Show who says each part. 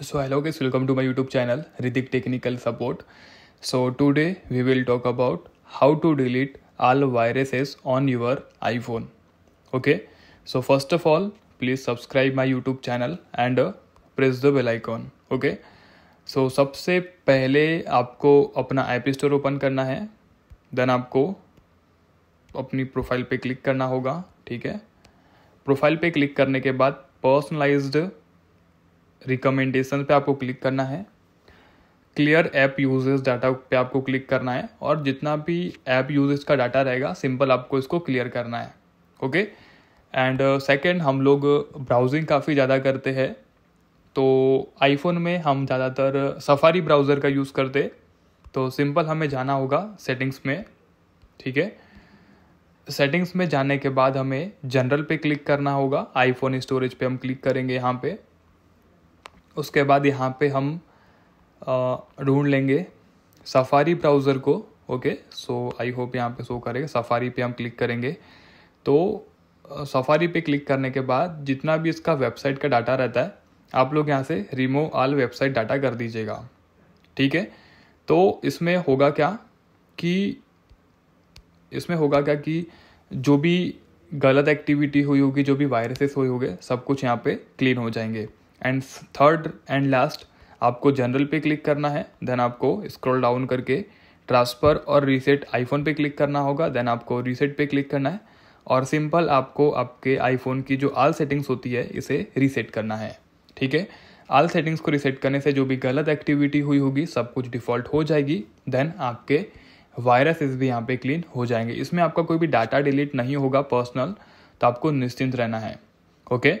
Speaker 1: So hello guys welcome to my YouTube channel Ridik technical support so today we will talk about how to delete all viruses on your iPhone okay so first of all please subscribe my YouTube channel and press the bell icon okay so सबसे पहले आपको अपना app store open करना है then आपको अपनी profile पर click करना होगा ठीक है प्रोफाइल पर क्लिक करने के बाद पर्सनलाइज्ड रिकमेंडेशन पे आपको क्लिक करना है क्लियर ऐप यूजेस डाटा पे आपको क्लिक करना है और जितना भी ऐप यूजेस का डाटा रहेगा सिंपल आपको इसको क्लियर करना है ओके एंड सेकेंड हम लोग ब्राउजिंग काफ़ी ज़्यादा करते हैं तो आईफोन में हम ज़्यादातर सफारी ब्राउज़र का यूज़ करते तो सिंपल हमें जाना होगा सेटिंग्स में ठीक है सेटिंग्स में जाने के बाद हमें जनरल पे क्लिक करना होगा आईफोन स्टोरेज पे हम क्लिक करेंगे यहाँ पे उसके बाद यहाँ पे हम ढूंढ लेंगे सफारी ब्राउज़र को ओके सो आई होप यहाँ पे शो करेगा सफारी पे हम क्लिक करेंगे तो सफारी पे क्लिक करने के बाद जितना भी इसका वेबसाइट का डाटा रहता है आप लोग यहाँ से रिमूव आल वेबसाइट डाटा कर दीजिएगा ठीक है तो इसमें होगा क्या कि इसमें होगा क्या कि जो भी गलत एक्टिविटी हुई होगी जो भी वायरसेस हुए होंगे सब कुछ यहाँ पे क्लीन हो जाएंगे एंड थर्ड एंड लास्ट आपको जनरल पे क्लिक करना है देन आपको स्क्रॉल डाउन करके ट्रांसफ़र और रीसेट आईफोन पे क्लिक करना होगा देन आपको रीसेट पे क्लिक करना है और सिंपल आपको आपके आईफोन की जो आल सेटिंग्स होती है इसे रीसेट करना है ठीक है आल सेटिंग्स को रीसेट करने से जो भी गलत एक्टिविटी हुई होगी सब कुछ डिफ़ॉल्ट हो जाएगी देन आपके वायरसेस भी यहाँ पे क्लीन हो जाएंगे इसमें आपका कोई भी डाटा डिलीट नहीं होगा पर्सनल तो आपको निश्चिंत रहना है ओके okay?